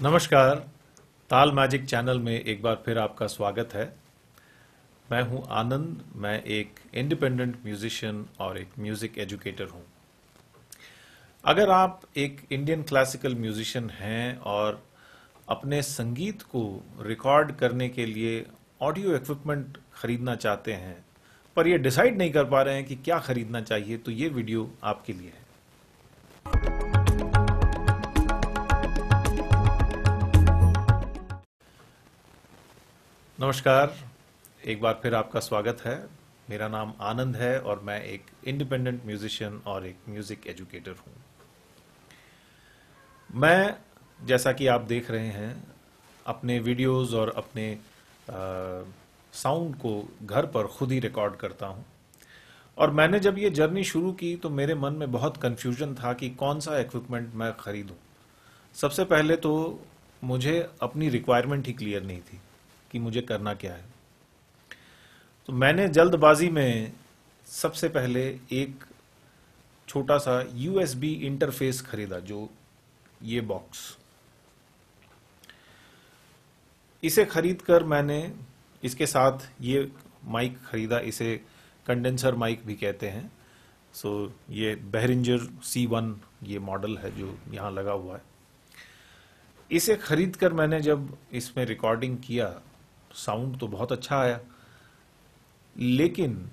नमस्कार ताल magic channel में एक बार फिर आपका स्वागत है मैं हूं आनंद मैं एक इंडिपेंडेंट म्यूजिशियन और एक म्यूज़िक एजुकेटर हूं अगर आप एक इंडियन क्लासिकल म्यूजिशियन हैं और अपने संगीत को रिकॉर्ड करने के लिए ऑडियो इक्विपमेंट खरीदना चाहते हैं पर ये डिसाइड नहीं कर पा रहे हैं कि क्या खरीदना चाहिए तो ये वीडियो आपके लिए है नमस्कार एक बार फिर आपका स्वागत है मेरा नाम आनंद है और मैं एक इंडिपेंडेंट म्यूजिशियन और एक म्यूजिक एजुकेटर हूँ मैं जैसा कि आप देख रहे हैं अपने वीडियोस और अपने साउंड को घर पर खुद ही रिकॉर्ड करता हूँ और मैंने जब ये जर्नी शुरू की तो मेरे मन में बहुत कन्फ्यूजन था कि कौन सा इक्विपमेंट मैं ख़रीदूँ सबसे पहले तो मुझे अपनी रिक्वायरमेंट ही क्लियर नहीं थी कि मुझे करना क्या है तो मैंने जल्दबाजी में सबसे पहले एक छोटा सा यूएसबी इंटरफेस खरीदा जो ये बॉक्स इसे खरीद कर मैंने इसके साथ ये माइक खरीदा इसे कंडेंसर माइक भी कहते हैं सो so, ये बहरिंजर सी वन ये मॉडल है जो यहाँ लगा हुआ है इसे खरीद कर मैंने जब इसमें रिकॉर्डिंग किया साउंड तो बहुत अच्छा आया लेकिन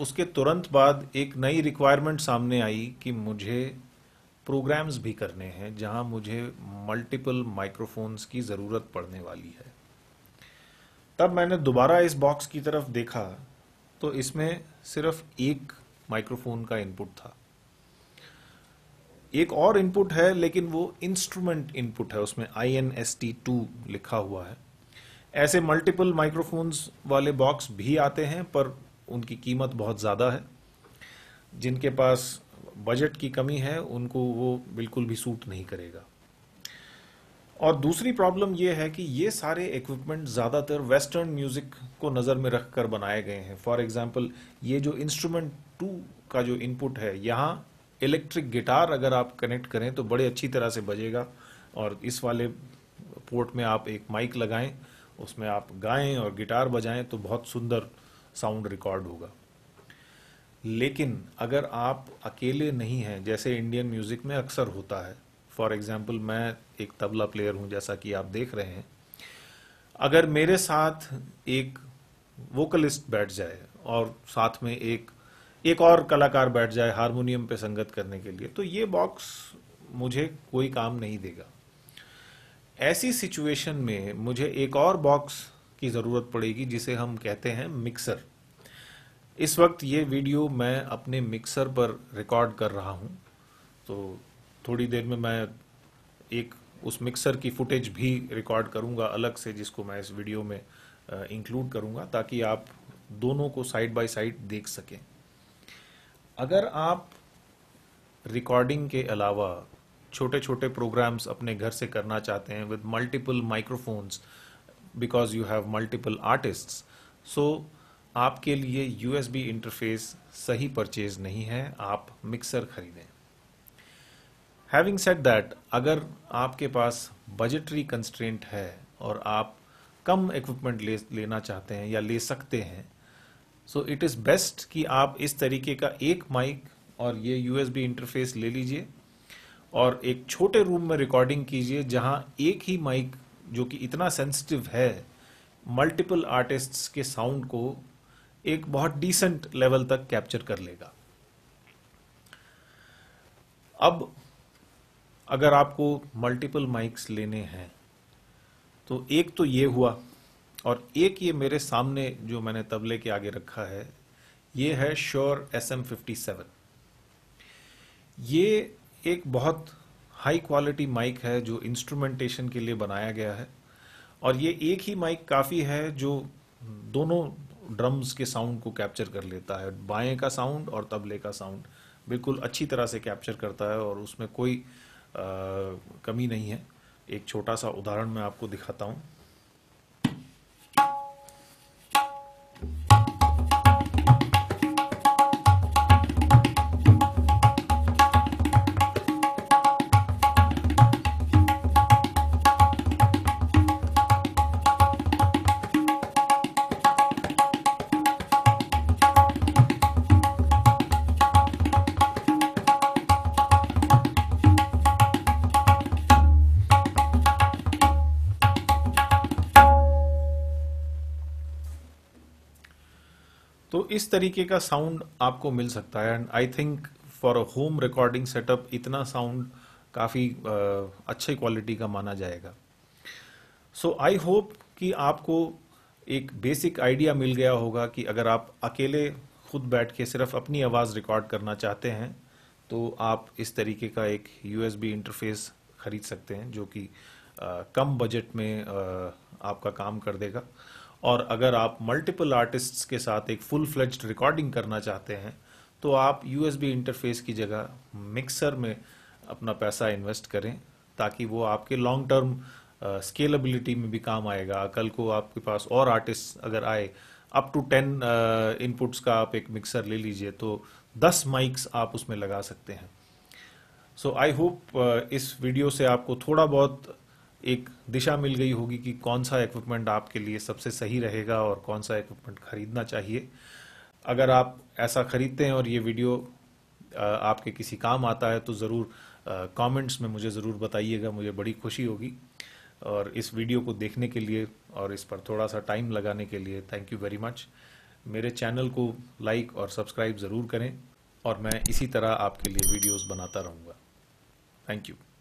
उसके तुरंत बाद एक नई रिक्वायरमेंट सामने आई कि मुझे प्रोग्राम्स भी करने हैं जहां मुझे मल्टीपल माइक्रोफोन्स की ज़रूरत पड़ने वाली है तब मैंने दोबारा इस बॉक्स की तरफ देखा तो इसमें सिर्फ एक माइक्रोफोन का इनपुट था एक और इनपुट है लेकिन वो इंस्ट्रूमेंट इनपुट है उसमें I N S T two लिखा हुआ है ऐसे मल्टीपल माइक्रोफोन्स वाले बॉक्स भी आते हैं पर उनकी कीमत बहुत ज़्यादा है जिनके पास बजट की कमी है उनको वो बिल्कुल भी सूट नहीं करेगा और दूसरी प्रॉब्लम ये है कि ये सारे इक्विपमेंट ज़्यादातर वेस्टर्न म्यूज़िक को नज़र में रख कर बनाए गए हैं फॉर एग्ज़ाम्पल ये जो इंस्ट्रूमेंट टू का जो इनपुट है यहाँ इलेक्ट्रिक गिटार अगर आप कनेक्ट करें तो बड़े अच्छी तरह से बजेगा और इस वाले पोर्ट में आप एक माइक लगाएं उसमें आप गाएं और गिटार बजाएं तो बहुत सुंदर साउंड रिकॉर्ड होगा लेकिन अगर आप अकेले नहीं हैं जैसे इंडियन म्यूज़िक में अक्सर होता है फॉर एग्ज़ाम्पल मैं एक तबला प्लेयर हूं जैसा कि आप देख रहे हैं अगर मेरे साथ एक वोकलिस्ट बैठ जाए और साथ में एक एक और कलाकार बैठ जाए हारमोनियम पे संगत करने के लिए तो ये बॉक्स मुझे कोई काम नहीं देगा ऐसी सिचुएशन में मुझे एक और बॉक्स की ज़रूरत पड़ेगी जिसे हम कहते हैं मिक्सर इस वक्त ये वीडियो मैं अपने मिक्सर पर रिकॉर्ड कर रहा हूँ तो थोड़ी देर में मैं एक उस मिक्सर की फुटेज भी रिकॉर्ड करूँगा अलग से जिसको मैं इस वीडियो में इंक्लूड करूँगा ताकि आप दोनों को साइड बाय साइड देख सकें अगर आप रिकॉर्डिंग के अलावा छोटे छोटे प्रोग्राम्स अपने घर से करना चाहते हैं with multiple microphones because you have multiple artist so आपके लिए यू इंटरफेस सही परचेज नहीं है आप मिक्सर खरीदें हैविंग सेट दैट अगर आपके पास बजटरी कंस्ट्रेंट है और आप कम इक्विपमेंट ले लेना चाहते हैं या ले सकते हैं सो इट इज़ बेस्ट कि आप इस तरीके का एक माइक और ये यूएसबी इंटरफेस ले लीजिए और एक छोटे रूम में रिकॉर्डिंग कीजिए जहां एक ही माइक जो कि इतना सेंसिटिव है मल्टीपल आर्टिस्ट्स के साउंड को एक बहुत डिसेंट लेवल तक कैप्चर कर लेगा अब अगर आपको मल्टीपल माइक्स लेने हैं तो एक तो ये हुआ और एक ये मेरे सामने जो मैंने तबले के आगे रखा है ये है Shure S M fifty seven ये एक बहुत हाई क्वालिटी माइक है जो इंस्ट्रूमेंटेशन के लिए बनाया गया है और ये एक ही माइक काफ़ी है जो दोनों ड्रम्स के साउंड को कैप्चर कर लेता है बाएं का साउंड और तबले का साउंड बिल्कुल अच्छी तरह से कैप्चर करता है और उसमें कोई आ, कमी नहीं है एक छोटा सा उदाहरण मैं आपको दिखाता हूँ तो इस तरीके का साउंड आपको मिल सकता है and I think for a home recording setup इतना साउंड काफ़ी अच्छे क्वालिटी का माना जाएगा सो आई होप कि आपको एक बेसिक आइडिया मिल गया होगा कि अगर आप अकेले खुद बैठ के सिर्फ अपनी आवाज़ रिकॉर्ड करना चाहते हैं तो आप इस तरीके का एक यू इंटरफेस ख़रीद सकते हैं जो कि कम बजट में आ, आपका काम कर देगा और अगर आप मल्टीपल आर्टिस्ट्स के साथ एक फुल फ्लेज्ड रिकॉर्डिंग करना चाहते हैं तो आप यू इंटरफेस की जगह मिक्सर में अपना पैसा इन्वेस्ट करें ताकि वो आपके लॉन्ग टर्म स्केलेबिलिटी में भी काम आएगा कल को आपके पास और आर्टिस्ट अगर आए अप टू टेन इनपुट्स का आप एक मिक्सर ले लीजिए तो दस माइक्स आप उसमें लगा सकते हैं सो आई होप इस वीडियो से आपको थोड़ा बहुत एक दिशा मिल गई होगी कि कौन सा इक्विपमेंट आपके लिए सबसे सही रहेगा और कौन सा इक्विपमेंट खरीदना चाहिए अगर आप ऐसा खरीदते हैं और ये वीडियो आपके किसी काम आता है तो ज़रूर कमेंट्स में मुझे ज़रूर बताइएगा मुझे बड़ी खुशी होगी और इस वीडियो को देखने के लिए और इस पर थोड़ा सा टाइम लगाने के लिए थैंक यू वेरी मच मेरे चैनल को लाइक और सब्सक्राइब ज़रूर करें और मैं इसी तरह आपके लिए वीडियोस बनाता रहूँगा थैंक यू